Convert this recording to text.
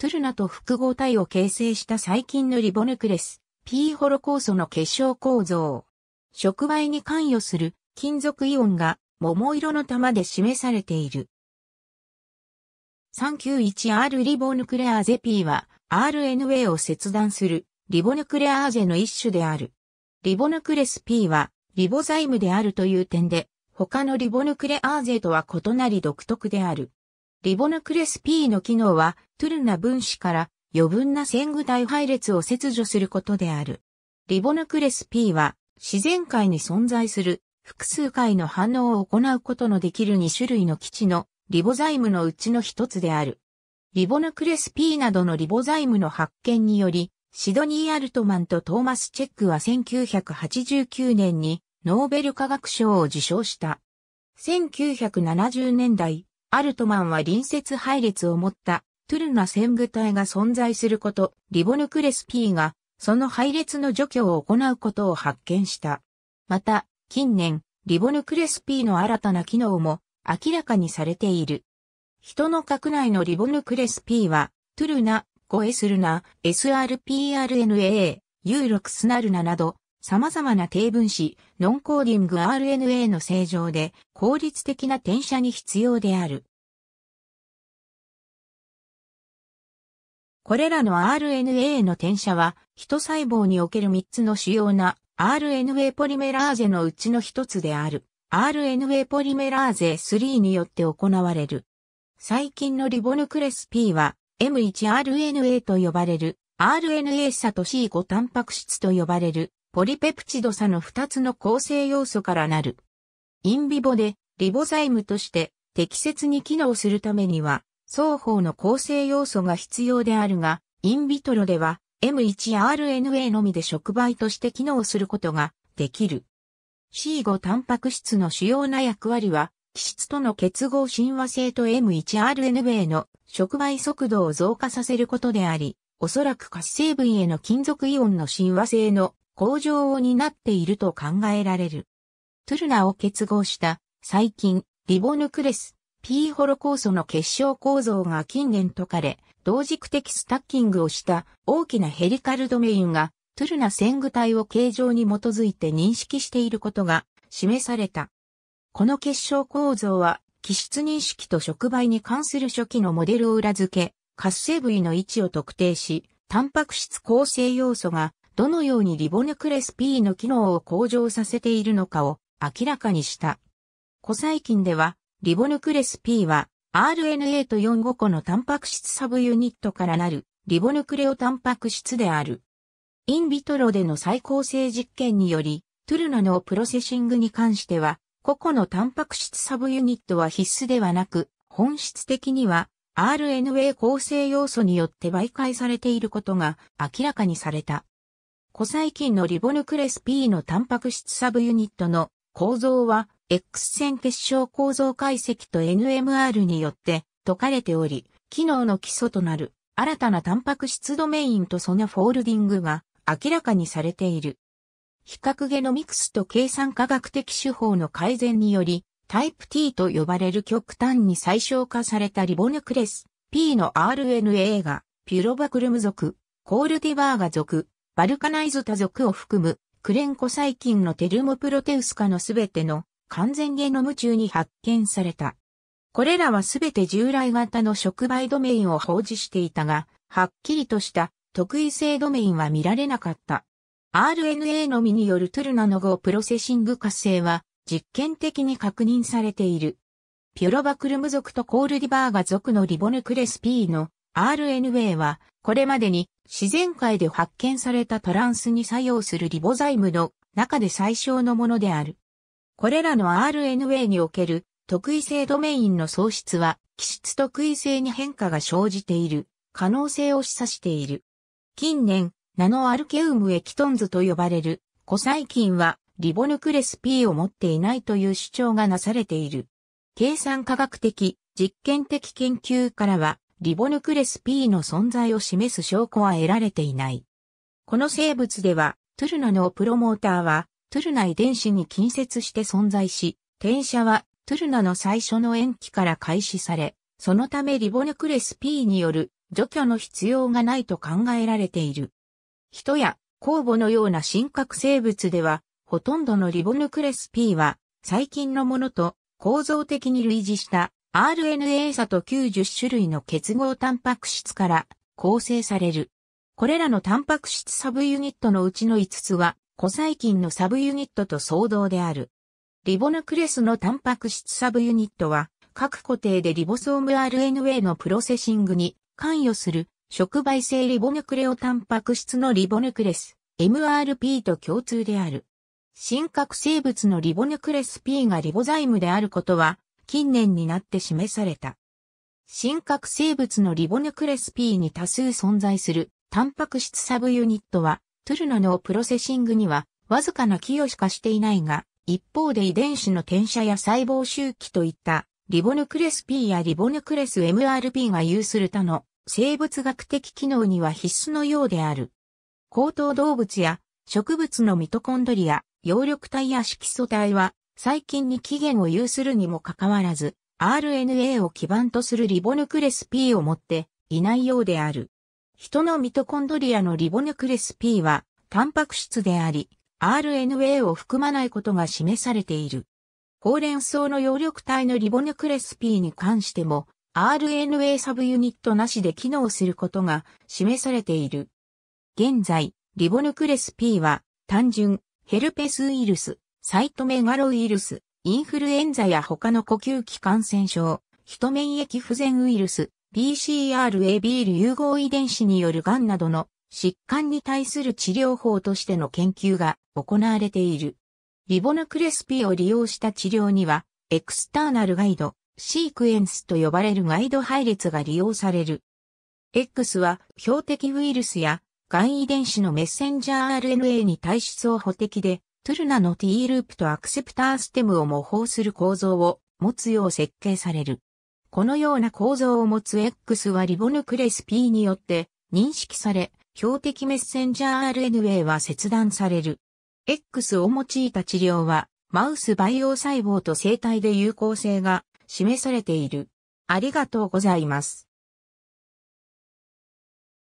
トゥルナと複合体を形成した細菌のリボヌクレス、P ホロ酵素の結晶構造。触媒に関与する金属イオンが桃色の玉で示されている。391R リボヌクレアーゼ P は RNA を切断するリボヌクレアーゼの一種である。リボヌクレス P はリボザイムであるという点で他のリボヌクレアーゼとは異なり独特である。リボヌクレス P の機能は、トゥルな分子から余分な線具体配列を切除することである。リボヌクレス P は、自然界に存在する複数回の反応を行うことのできる2種類の基地のリボザイムのうちの一つである。リボヌクレス P などのリボザイムの発見により、シドニー・アルトマンとトーマス・チェックは1989年にノーベル化学賞を受賞した。1970年代、アルトマンは隣接配列を持ったトゥルナ戦具体が存在すること、リボヌクレス P がその配列の除去を行うことを発見した。また、近年、リボヌクレス P の新たな機能も明らかにされている。人の核内のリボヌクレス P は、トゥルナ、ゴエスルナ、SRPRNA、ユーロクスナルナなど、様々な低分子、ノンコーディング RNA の正常で効率的な転写に必要である。これらの RNA の転写は、人細胞における3つの主要な RNA ポリメラーゼのうちの1つである RNA ポリメラーゼ3によって行われる。最近のリボヌクレス P は M1RNA と呼ばれる RNA サと C5 タンパク質と呼ばれるポリペプチド差の2つの構成要素からなる。インビボでリボザイムとして適切に機能するためには、双方の構成要素が必要であるが、インビトロでは M1RNA のみで触媒として機能することができる。C5 タンパク質の主要な役割は、基質との結合親和性と M1RNA の触媒速度を増加させることであり、おそらく活性分への金属イオンの親和性の工場を担っていると考えられる。トゥルナを結合した細菌リボヌクレス P ホロ酵素の結晶構造が近年解かれ、同軸的スタッキングをした大きなヘリカルドメインがトゥルナ線具体を形状に基づいて認識していることが示された。この結晶構造は気質認識と触媒に関する初期のモデルを裏付け、活性部位の位置を特定し、タンパク質構成要素がどのようにリボヌクレス P の機能を向上させているのかを明らかにした。古細菌では、リボヌクレス P は RNA と45個のタンパク質サブユニットからなるリボヌクレオタンパク質である。インビトロでの再構成実験により、トゥルナのプロセシングに関しては、個々のタンパク質サブユニットは必須ではなく、本質的には RNA 構成要素によって媒介されていることが明らかにされた。古細菌のリボヌクレス P のタンパク質サブユニットの構造は X 線結晶構造解析と NMR によって解かれており、機能の基礎となる新たなタンパク質ドメインとそのフォールディングが明らかにされている。比較ゲノミクスと計算科学的手法の改善により、タイプ T と呼ばれる極端に最小化されたリボヌクレス P の RNA がピュロバクルム属、コールディバーガ属、バルカナイズ多族を含むクレンコ細菌のテルモプロテウス科のすべての完全ゲノム中に発見された。これらはすべて従来型の触媒ドメインを保持していたが、はっきりとした特異性ドメインは見られなかった。RNA のみによるトゥルナの後プロセシング活性は実験的に確認されている。ピョロバクルム族とコールディバーガ族のリボヌクレス P の RNA は、これまでに自然界で発見されたトランスに作用するリボザイムの中で最小のものである。これらの RNA における特異性ドメインの喪失は、気質特異性に変化が生じている可能性を示唆している。近年、ナノアルケウムエキトンズと呼ばれる、古細菌はリボヌクレス P を持っていないという主張がなされている。計算科学的、実験的研究からは、リボヌクレス P の存在を示す証拠は得られていない。この生物では、トゥルナのプロモーターは、トゥルナ遺伝子に近接して存在し、転写はトゥルナの最初の塩基から開始され、そのためリボヌクレス P による除去の必要がないと考えられている。人や酵母のような真核生物では、ほとんどのリボヌクレス P は最近のものと構造的に類似した RNA 差と90種類の結合タンパク質から構成される。これらのタンパク質サブユニットのうちの5つは、古細菌のサブユニットと相同である。リボヌクレスのタンパク質サブユニットは、各固定でリボソーム RNA のプロセシングに関与する触媒性リボヌクレオタンパク質のリボヌクレス MRP と共通である。深核生物のリボヌクレス P がリボザイムであることは近年になって示された。真核生物のリボヌクレス P に多数存在するタンパク質サブユニットは、トゥルノのプロセシングにはわずかな寄与しかしていないが、一方で遺伝子の転写や細胞周期といったリボヌクレス P やリボヌクレス MRP が有する他の生物学的機能には必須のようである。高等動物や植物のミトコンドリア、葉緑体や色素体は最近に期限を有するにもかかわらず、RNA を基盤とするリボヌクレス P を持っていないようである。人のミトコンドリアのリボヌクレス P は、タンパク質であり、RNA を含まないことが示されている。ほうれん草の葉緑体のリボヌクレス P に関しても、RNA サブユニットなしで機能することが示されている。現在、リボヌクレス P は単純ヘルペスウイルスサイトメガロウイルス、インフルエンザや他の呼吸器感染症、人免疫不全ウイルス、BCRAB 融合遺伝子によるんなどの疾患に対する治療法としての研究が行われている。リボヌクレスピを利用した治療には、エクスターナルガイド、シークエンスと呼ばれるガイド配列が利用される。X は標的ウイルスやん遺伝子のメッセンジャー RNA に対し相補的で、トゥルナの T ループとアクセプターステムを模倣する構造を持つよう設計される。このような構造を持つ X はリボヌクレス P によって認識され、標的メッセンジャー RNA は切断される。X を用いた治療は、マウス培養細胞と生体で有効性が示されている。ありがとうございます。